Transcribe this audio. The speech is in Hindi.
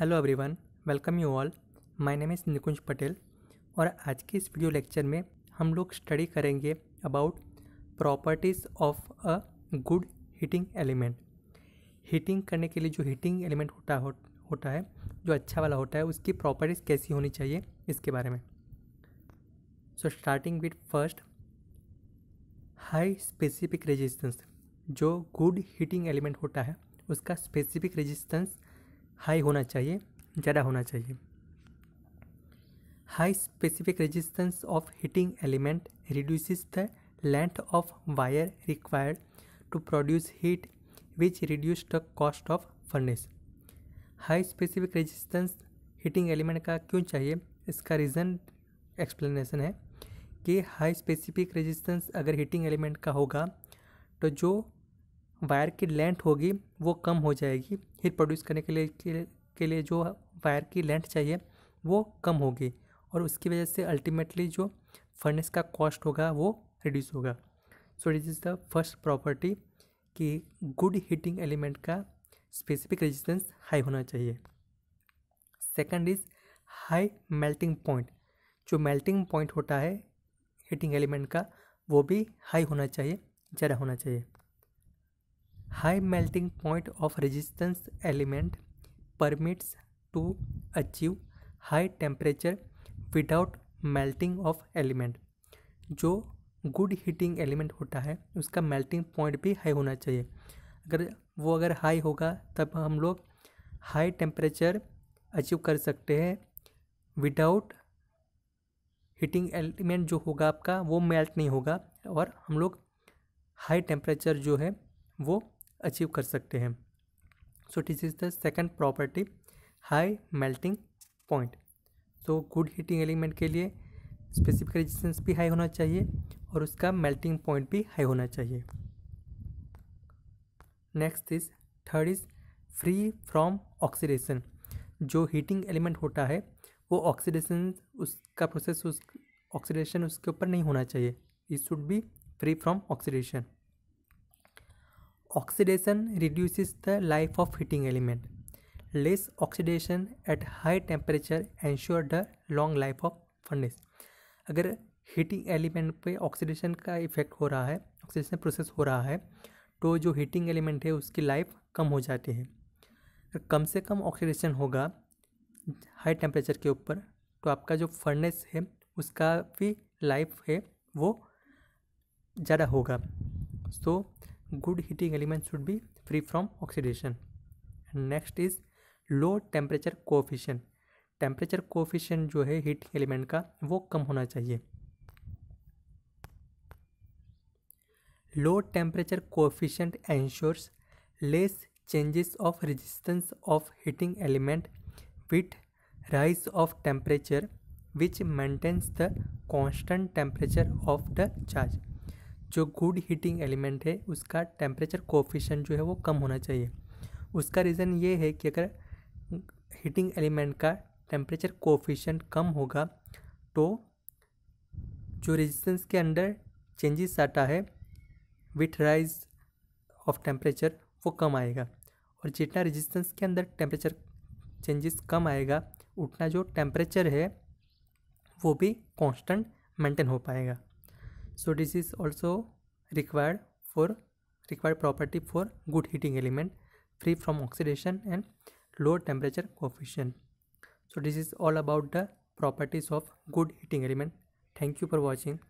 Hello everyone welcome you all my name is Nikunj Patel और आज के इस वीडियो लेक्चर में हम लोग स्टडी करेंगे about properties of a good heating element heating करने के लिए जो हीटिंग एलिमेंट होता हो, होता है जो अच्छा वाला होता है उसकी प्रॉपर्टीज़ कैसी होनी चाहिए इसके बारे में so starting with first high specific resistance जो गुड हीटिंग एलिमेंट होता है उसका स्पेसिफिक रेजिस्टेंस हाई होना चाहिए ज़्यादा होना चाहिए high specific resistance of heating element reduces the length of wire required to produce heat which reduce the cost of furnace high specific resistance heating element का क्यों चाहिए इसका रीज़न एक्सप्लेनेशन है कि हाई स्पेसिफिक रेजिस्टेंस अगर हीटिंग एलिमेंट का होगा तो जो वायर की लेंथ होगी वो कम हो जाएगी हीट प्रोड्यूस करने के लिए के, लिए जो वायर की लेंथ चाहिए वो कम होगी और उसकी वजह से अल्टीमेटली जो फर्नेस का कॉस्ट होगा वो रिड्यूस होगा so it is the first property कि गुड हीटिंग एलिमेंट का स्पेसिफिक रेजिस्टेंस हाई होना चाहिए second is high melting point जो मेल्टिंग पॉइंट होता है हीटिंग एलिमेंट का वो भी हाई होना चाहिए ज़्यादा होना चाहिए high melting point of resistance element permits to achieve high temperature without melting of element जो गुड हीटिंग एलिमेंट होता है उसका मेल्टिंग पॉइंट भी हाई होना चाहिए अगर वो अगर हाई होगा तब हम लोग हाई टेम्परेचर अचीव कर सकते हैं विदाउट हीटिंग एलिमेंट जो होगा आपका वो मेल्ट नहीं होगा और हम लोग हाई टेम्परेचर जो है वो अचीव कर सकते हैं so this is the second property high melting point so good heating element के लिए स्पेसिफिक रेजिस्टेंस भी हाई होना चाहिए और उसका मेल्टिंग पॉइंट भी हाई होना चाहिए next is third is free from oxidation जो हीटिंग एलिमेंट होता है वो ऑक्सीडेशन उसका प्रोसेस उस ऑक्सीडेशन उसके ऊपर नहीं होना चाहिए it should be free from oxidation Oxidation reduces the life of heating element. Less oxidation at high temperature ensure the long life of furnace. अगर हीटिंग एलिमेंट पे ऑक्सीडेशन का इफेक्ट हो रहा है ऑक्सीडेशन प्रोसेस हो रहा है तो जो हीटिंग एलिमेंट है उसकी लाइफ कम हो जाती है अगर कम से कम ऑक्सीडेशन होगा हाई टेम्परेचर के ऊपर तो आपका जो फर्नेस है उसका भी लाइफ है वो ज़्यादा होगा so so, good heating element should be free from oxidation and next is low temperature coefficient temperature coefficient जो है हीटिंग एलिमेंट का वो कम होना चाहिए low temperature coefficient ensures less changes of resistance of heating element with rise of temperature which maintains the constant temperature of the charge जो गुड हीटिंग एलिमेंट है उसका टेम्परेचर कोफिशन जो है वो कम होना चाहिए उसका रीज़न ये है कि अगर हीटिंग एलिमेंट का टेम्परेचर कोफिशेंट कम होगा तो जो रेजिस्टेंस के अंदर चेंजेस आता है विथ राइज ऑफ टेम्परेचर वो कम आएगा और जितना रेजिस्टेंस के अंदर टेम्परेचर चेंजेस कम आएगा उतना जो टेम्परेचर है वो भी कांस्टेंट मेंटेन हो पाएगा so this is also required for required property for good heating element free from oxidation and low temperature coefficient so this is all about the properties of good heating element thank you for watching